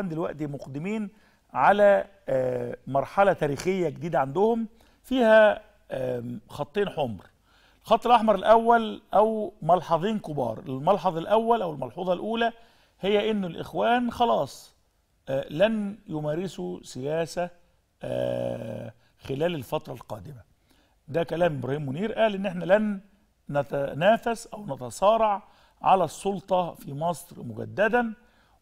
دلوقتي مقدمين على آه، مرحلة تاريخية جديدة عندهم فيها آه، خطين حمر الخط الأحمر الأول أو ملحظين كبار الملحظ الأول أو الملحوظة الأولى هي أن الإخوان خلاص آه، لن يمارسوا سياسة خلال الفترة القادمة ده كلام إبراهيم منير قال إن إحنا لن نتنافس أو نتصارع على السلطة في مصر مجدداً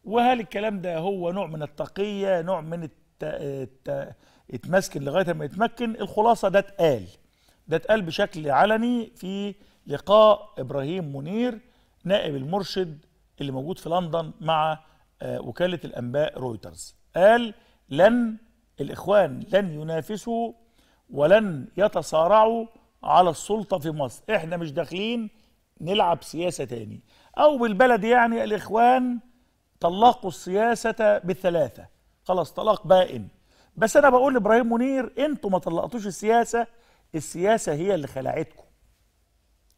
وهل الكلام ده هو نوع من التقية نوع من الت... الت... اتمسكن لغاية ما يتمكن الخلاصة ده اتقال ده اتقال بشكل علني في لقاء إبراهيم منير نائب المرشد اللي موجود في لندن مع آه، وكالة الأنباء رويترز قال لن الإخوان لن ينافسوا ولن يتصارعوا على السلطة في مصر احنا مش داخلين نلعب سياسة تاني أو بالبلد يعني الإخوان طلقوا السياسة بالثلاثة خلاص طلاق بائن بس أنا بقول لإبراهيم منير أنتوا ما طلقتوش السياسة السياسة هي اللي خلعتكم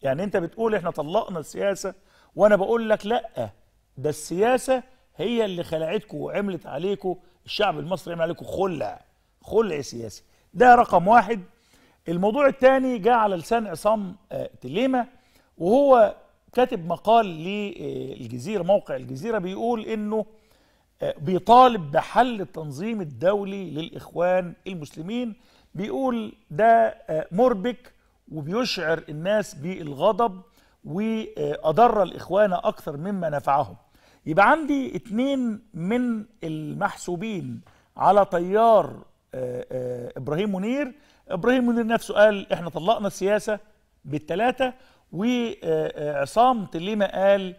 يعني أنت بتقول إحنا طلقنا السياسة وأنا بقول لك لأ ده السياسة هي اللي خلعتكم وعملت عليكم الشعب المصري عمل عليكم خلع خلع سياسي ده رقم واحد الموضوع الثاني جاء على لسان عصام آه، تليمة وهو كاتب مقال للجزيرة موقع الجزيرة بيقول إنه آه، بيطالب بحل التنظيم الدولي للإخوان المسلمين بيقول ده آه، مربك وبيشعر الناس بالغضب وأضر الإخوان أكثر مما نفعهم يبقى عندي اتنين من المحسوبين على طيار آه، إبراهيم منير إبراهيم منير نفسه قال إحنا طلقنا السياسة بالتلاتة وعصام تليما قال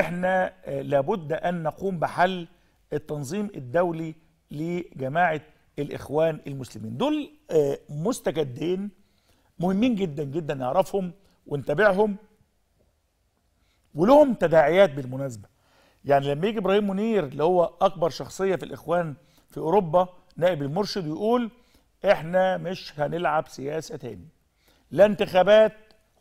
احنا آه، لابد ان نقوم بحل التنظيم الدولي لجماعة الاخوان المسلمين دول آه، مستجدين مهمين جدا جدا نعرفهم ونتابعهم ولهم تداعيات بالمناسبة يعني لما يجي ابراهيم منير اللي هو اكبر شخصية في الاخوان في اوروبا نائب المرشد يقول احنا مش هنلعب سياسة تاني لا انتخابات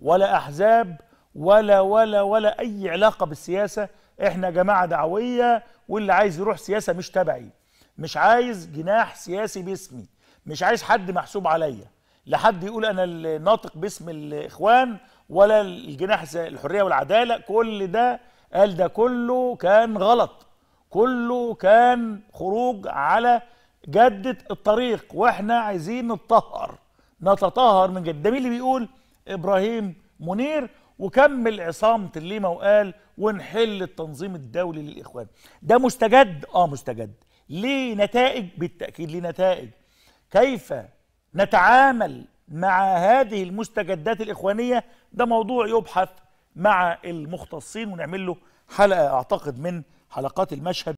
ولا أحزاب ولا ولا ولا أي علاقة بالسياسة إحنا جماعة دعوية واللي عايز يروح سياسة مش تبعي مش عايز جناح سياسي باسمي مش عايز حد محسوب عليا لا حد يقول أنا الناطق باسم الإخوان ولا الجناح الحرية والعدالة كل ده قال ده كله كان غلط كله كان خروج على جدة الطريق واحنا عايزين نتطهر نتطهر من جد ده مين اللي بيقول ابراهيم منير وكمل عصام تليمه وقال ونحل التنظيم الدولي للاخوان ده مستجد اه مستجد ليه نتائج بالتاكيد ليه نتائج كيف نتعامل مع هذه المستجدات الاخوانيه ده موضوع يبحث مع المختصين ونعمل له حلقه اعتقد من حلقات المشهد